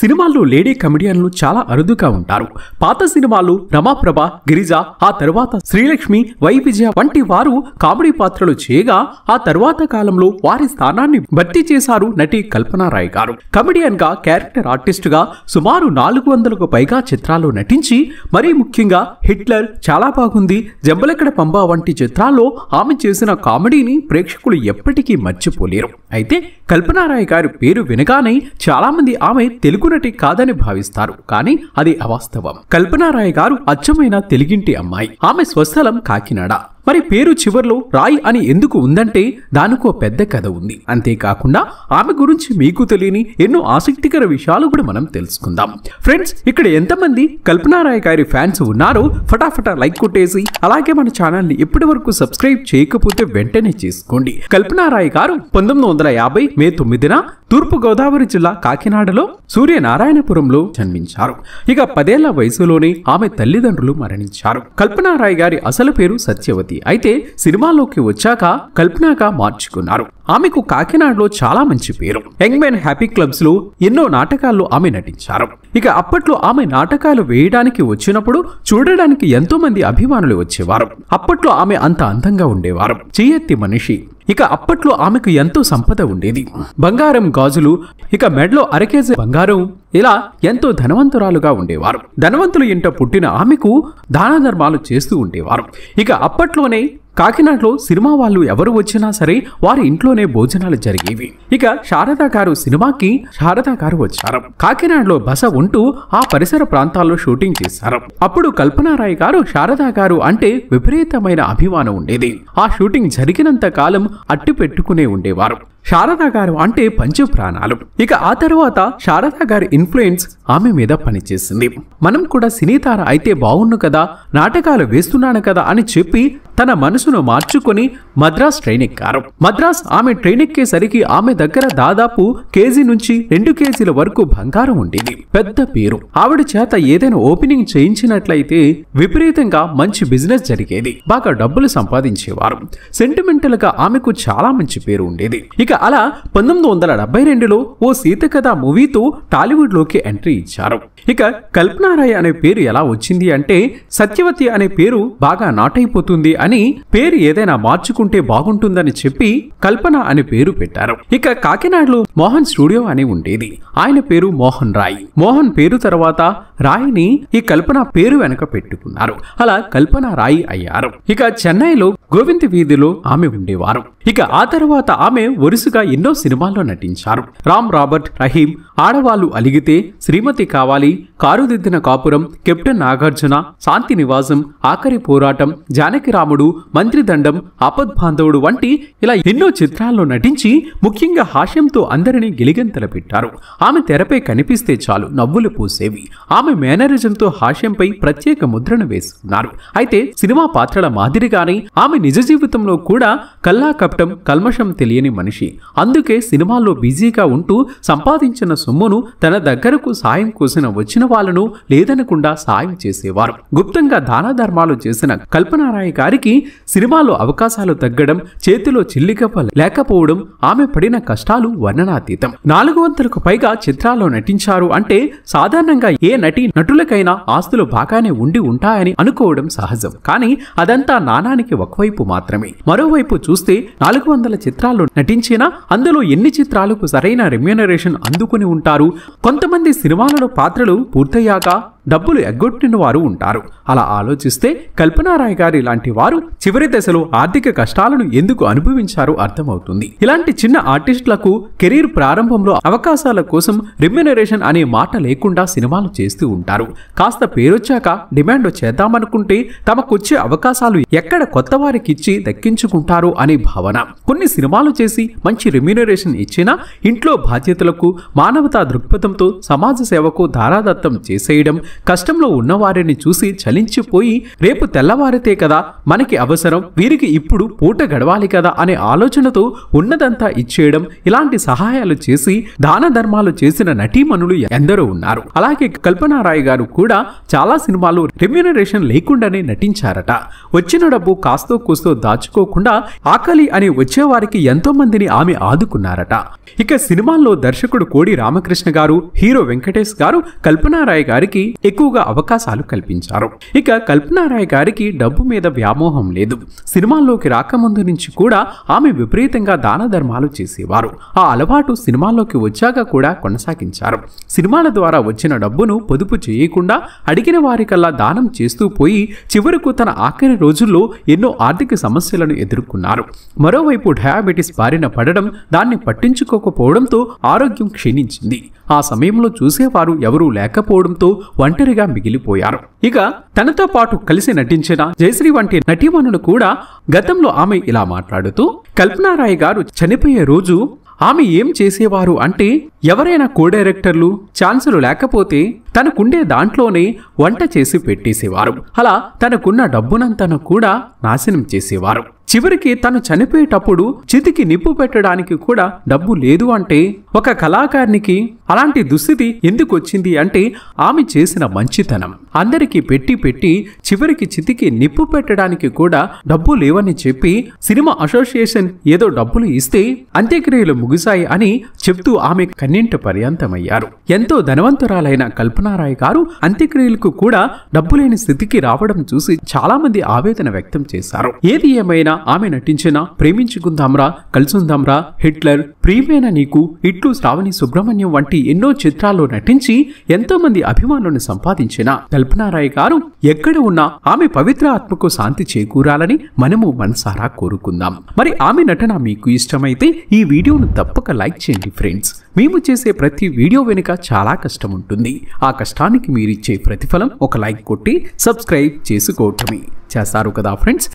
సినిమాల్లో లేడీ కమెడియన్లు చాలా అరుదుగా ఉంటారు పాత సినిమాలు రమాప్రభ గిరిజ ఆ తర్వాత శ్రీలక్ష్మి వై విజయ వంటి వారు కామెడీ పాత్రలు చేయగా ఆ తర్వాత కాలంలో వారి స్థానాన్ని భర్తీ చేశారు నటి కల్పనారాయ్ గారు కమెడియన్ గా క్యారెక్టర్ ఆర్టిస్ట్ గా సుమారు నాలుగు వందలకు పైగా చిత్రాల్లో నటించి మరీ ముఖ్యంగా హిట్లర్ చాలా బాగుంది జంబలకడ పంబ వంటి చిత్రాల్లో ఆమె చేసిన కామెడీని ప్రేక్షకులు ఎప్పటికీ మర్చిపోలేరు అయితే కల్పనారాయ్ గారి పేరు వినగానే చాలామంది ఆమె తెలుగు అనుకున్నటి కాదని భావిస్తారు కానీ అది అవాస్తవం కల్పనారాయ గారు అచ్చమైన తెలుగింటి అమ్మాయి ఆమె స్వస్థలం కాకినాడ మరి పేరు చివర్లో రాయ్ అని ఎందుకు ఉందంటే దానికి ఒక పెద్ద కథ ఉంది అంతేకాకుండా ఆమె గురించి మీకు తెలియని ఎన్నో ఆసక్తికర విషయాలు కూడా మనం తెలుసుకుందాం ఫ్రెండ్స్ ఇక్కడ ఎంతమంది కల్పనారాయ్ గారి ఫ్యాన్స్ ఉన్నారో ఫటాఫటా లైక్ కొట్టేసి అలాగే మన ఛానల్ని ఇప్పటి వరకు సబ్స్క్రైబ్ చేయకపోతే వెంటనే చేసుకోండి కల్పనారాయ్ గారు పంతొమ్మిది వందల యాభై మే తొమ్మిదిన తూర్పు గోదావరి జిల్లా కాకినాడలో సూర్యనారాయణపురంలో జన్మించారు ఇక పదేళ్ల వయసులోనే ఆమె తల్లిదండ్రులు మరణించారు కల్పనారాయ్ గారి అసలు పేరు సత్యవతి యువతి అయితే సినిమాలోకి వచ్చాక కల్పనగా మార్చుకున్నారు ఆమెకు కాకినాడలో చాలా మంచి పేరు యంగ్ యంగ్మెన్ హ్యాపీ క్లబ్స్ లో ఎన్నో నాటకాల్లో ఆమె నటించారు ఇక అప్పట్లో ఆమె నాటకాలు వేయడానికి వచ్చినప్పుడు చూడడానికి ఎంతో మంది అభిమానులు వచ్చేవారు అప్పట్లో ఆమె అంత అందంగా ఉండేవారు చేయెత్తి మనిషి ఇక అప్పట్లో ఆమెకు ఎంతో సంపద ఉండేది బంగారం గాజులు ఇక మెడలో అరకేజీ బంగారం ఇలా ఎంతో ధనవంతురాలుగా ఉండేవారు ధనవంతులు ఇంట పుట్టిన ఆమెకు దాన ధర్మాలు చేస్తూ ఉండేవారు ఇక అప్పట్లోనే కాకినాడలో సినిమా వాళ్ళు ఎవరు వచ్చినా సరే వారి ఇంట్లోనే భోజనాలు జరిగేవి ఇక శారదా గారు సినిమాకి శారదా గారు వచ్చారు కాకినాడలో బస ఉంటూ ఆ పరిసర ప్రాంతాల్లో షూటింగ్ చేశారు అప్పుడు కల్పనారాయ్ గారు శారదా గారు అంటే విపరీతమైన అభిమానం ఉండేది ఆ షూటింగ్ జరిగినంత కాలం అట్టి పెట్టుకునే ఉండేవారు శారదా గారు అంటే పంచప్రాణాలు ఇక ఆ తర్వాత శారదా గారి ఇన్ఫ్లుయెన్స్ ఆమె మీద పనిచేసింది మనం కూడా సినీతార అయితే బాగున్ను కదా నాటకాలు వేస్తున్నాను కదా అని చెప్పి తన మనసును మార్చుకొని మద్రాస్ ట్రైన్ ఎక్కారు మద్రాస్ ఆమె ట్రైన్ ఎక్కేసరికి ఆమె దగ్గర దాదాపు కేజీ నుంచి రెండు కేజీల వరకు బంగారం ఉండేది పెద్ద పేరు ఆవిడ చేత ఏదైనా ఓపెనింగ్ చేయించినట్లయితే విపరీతంగా మంచి బిజినెస్ జరిగేది బాగా డబ్బులు సంపాదించేవారు సెంటిమెంటల్ గా ఆమెకు చాలా మంచి పేరు ఉండేది ఇక అలా పంతొమ్మిది వందల డెబ్బై రెండులో ఓ సీత కథ మూవీతో టాలీవుడ్ లోకి ఎంట్రీ ఇచ్చారు ఇక కల్పనారాయ్ అనే పేరు ఎలా వచ్చింది అంటే సత్యవతి అనే పేరు బాగా నాటైపోతుంది అని అని పేరు ఏదైనా మార్చుకుంటే బాగుంటుందని చెప్పి కల్పన అని పేరు పెట్టారు ఇక కాకినాడలో మోహన్ స్టూడియో అని ఉండేది ఆయన పేరు మోహన్ రాయ్ మోహన్ పేరు తర్వాత రాయిని ఈ కల్పన పేరు వెనక పెట్టుకున్నారు అలా కల్పన రాయ్ అయ్యారు ఇక చెన్నైలో గోవింద్ వీధిలో ఆమె ఉండేవారు ఇక ఆ తర్వాత ఆమె వరుసగా ఎన్నో సినిమాల్లో నటించారు రామ్ రాబర్ట్ రహీం ఆడవాళ్లు అలిగితే శ్రీమతి కావాలి కారుదిద్దిన కాపురం కెప్టెన్ నాగార్జున శాంతి నివాసం ఆఖరి పోరాటం జానకిరామ రాముడు మంత్రిదండం అపద్భాంధవుడు వంటి ఇలా ఎన్నో చిత్రాల్లో నటించి ముఖ్యంగా హాస్యంతో అందరినీ గిలిగంతల పెట్టారు ఆమె తెరపై కనిపిస్తే చాలు నవ్వులు పూసేవి ఆమె మేనరిజంతో హాస్యంపై ప్రత్యేక ముద్రను వేసుకున్నారు అయితే సినిమా పాత్రల మాదిరిగానే ఆమె నిజ జీవితంలో కూడా కల్లా కప్టం కల్మషం తెలియని మనిషి అందుకే సినిమాల్లో బిజీగా ఉంటూ సంపాదించిన సొమ్మును తన దగ్గరకు సాయం కోసిన వచ్చిన వాళ్ళను లేదనకుండా సాయం చేసేవారు గుప్తంగా దాన ధర్మాలు చేసిన కల్పనారాయ గారికి మనకి సినిమాలో అవకాశాలు తగ్గడం చేతిలో చిల్లికప్ప లేకపోవడం ఆమె పడిన కష్టాలు వర్ణనాతీతం నాలుగు వందలకు పైగా చిత్రాల్లో నటించారు అంటే సాధారణంగా ఏ నటి నటులకైనా ఆస్తులు బాగానే ఉండి ఉంటాయని అనుకోవడం సహజం కానీ అదంతా నానానికి ఒకవైపు మాత్రమే మరోవైపు చూస్తే నాలుగు వందల చిత్రాల్లో నటించినా అందులో ఎన్ని చిత్రాలకు సరైన రెమ్యూనరేషన్ అందుకుని ఉంటారు కొంతమంది సినిమాలలో పాత్రలు పూర్తయ్యాక డబ్బులు ఎగ్గొట్టిన వారు ఉంటారు అలా ఆలోచిస్తే కల్పనారాయ్ గారి లాంటి వారు చివరి దశలో ఆర్థిక కష్టాలను ఎందుకు అనుభవించారో అర్థమవుతుంది ఇలాంటి చిన్న ఆర్టిస్టులకు కెరీర్ ప్రారంభంలో అవకాశాల కోసం రిమ్యునరేషన్ అనే మాట లేకుండా సినిమాలు చేస్తూ ఉంటారు కాస్త పేరొచ్చాక డిమాండ్ చేద్దామనుకుంటే తమకొచ్చే అవకాశాలు ఎక్కడ కొత్త వారికిచ్చి దక్కించుకుంటారు అనే భావన కొన్ని సినిమాలు చేసి మంచి రిమ్యునరేషన్ ఇచ్చినా ఇంట్లో బాధ్యతలకు మానవతా దృక్పథంతో సమాజ సేవకు ధారాదత్తం చేసేయడం కష్టంలో ఉన్నవారిని చూసి చలించిపోయి రేపు తెల్లవారితే కదా మనకి అవసరం వీరికి ఇప్పుడు పూట గడవాలి కదా అనే ఆలోచనతో ఉన్నదంతా ఇచ్చేయడం ఇలాంటి సహాయాలు చేసి దాన ధర్మాలు చేసిన నటీమణులు ఎందరో ఉన్నారు అలాగే కల్పనారాయ్ గారు కూడా చాలా సినిమాలు రెమ్యూనరేషన్ లేకుండానే నటించారట వచ్చిన డబ్బు కాస్తో కూస్తో దాచుకోకుండా ఆకలి అని వచ్చేవారికి ఎంతో మందిని ఆమె ఆదుకున్నారట ఇక సినిమాల్లో దర్శకుడు కోడి రామకృష్ణ గారు హీరో వెంకటేష్ గారు కల్పనారాయ్ గారికి ఎక్కువగా అవకాశాలు కల్పించారు ఇక కల్పనారాయ్ గారికి డబ్బు మీద వ్యామోహం లేదు సినిమాల్లోకి రాకముందు నుంచి కూడా ఆమె విపరీతంగా దాన ధర్మాలు చేసేవారు ఆ అలవాటు సినిమాల్లోకి వచ్చాక కూడా కొనసాగించారు సినిమాల ద్వారా వచ్చిన డబ్బును పొదుపు చేయకుండా అడిగిన వారికల్లా దానం చేస్తూ పోయి చివరకు తన ఆఖరి రోజుల్లో ఎన్నో ఆర్థిక సమస్యలను ఎదుర్కొన్నారు మరోవైపు డయాబెటీస్ బారిన పడడం దాన్ని పట్టించుకోకపోవడంతో ఆరోగ్యం క్షీణించింది ఆ సమయంలో చూసేవారు ఎవరూ లేకపోవడంతో ఒంటరిగా మిగిలిపోయారు ఇక తనతో పాటు కలిసి నటించిన జయశ్రీ వంటి నటీమణులు కూడా గతంలో ఆమె ఇలా మాట్లాడుతూ కల్పనారాయ్ గారు చనిపోయే రోజు ఆమె ఏం చేసేవారు అంటే ఎవరైనా కో డైరెక్టర్లు ఛాన్సులు లేకపోతే తనకుండే దాంట్లోనే వంట చేసి పెట్టేసేవారు అలా తనకున్న డబ్బునంతను కూడా నాశనం చేసేవారు చివరికి తను చనిపోయేటప్పుడు చితికి నిప్పు పెట్టడానికి కూడా డబ్బు లేదు అంటే ఒక కళాకారునికి అలాంటి దుస్థితి ఎందుకు వచ్చింది అంటే ఆమె చేసిన మంచితనం అందరికీ పెట్టి పెట్టి చివరికి చితికి నిప్పు పెట్టడానికి కూడా డబ్బు లేవని చెప్పి సినిమా అసోసియేషన్ ఏదో డబ్బులు ఇస్తే అంత్యక్రియలు ముగిశాయి అని చెప్తూ ఆమె కన్నింటి పర్యంతమయ్యారు ఎంతో ధనవంతురాలైన కల్పనారాయ్ గారు అంత్యక్రియలకు కూడా డబ్బు లేని స్థితికి రావడం చూసి చాలా మంది ఆవేదన వ్యక్తం చేశారు ఏది ఏమైనా ఆమె నటించిన ప్రేమించుకుందాంరా కలుసుందాంరా హిట్లర్ ప్రియమైన నీకు ఇట్లు శ్రావణి సుబ్రహ్మణ్యం వంటి ఎన్నో చిత్రాల్లో నటించి ఎంతో మంది అభిమానులను సంపాదించిన కల్పనారాయ్ గారు ఎక్కడ ఉన్నా ఆమె పవిత్ర ఆత్మకు శాంతి చేకూరాలని మనము మనసారా కోరుకుందాం మరి ఆమె నటన మీకు ఇష్టమైతే ఈ వీడియోను తప్పక లైక్ చేయండి ఫ్రెండ్స్ మేము చేసే ప్రతి వీడియో వెనుక చాలా కష్టం ఉంటుంది ఆ కష్టానికి మీరిచ్చే ప్రతిఫలం ఒక లైక్ కొట్టి సబ్స్క్రైబ్ చేసుకోవటమే చేస్తారు కదా ఫ్రెండ్స్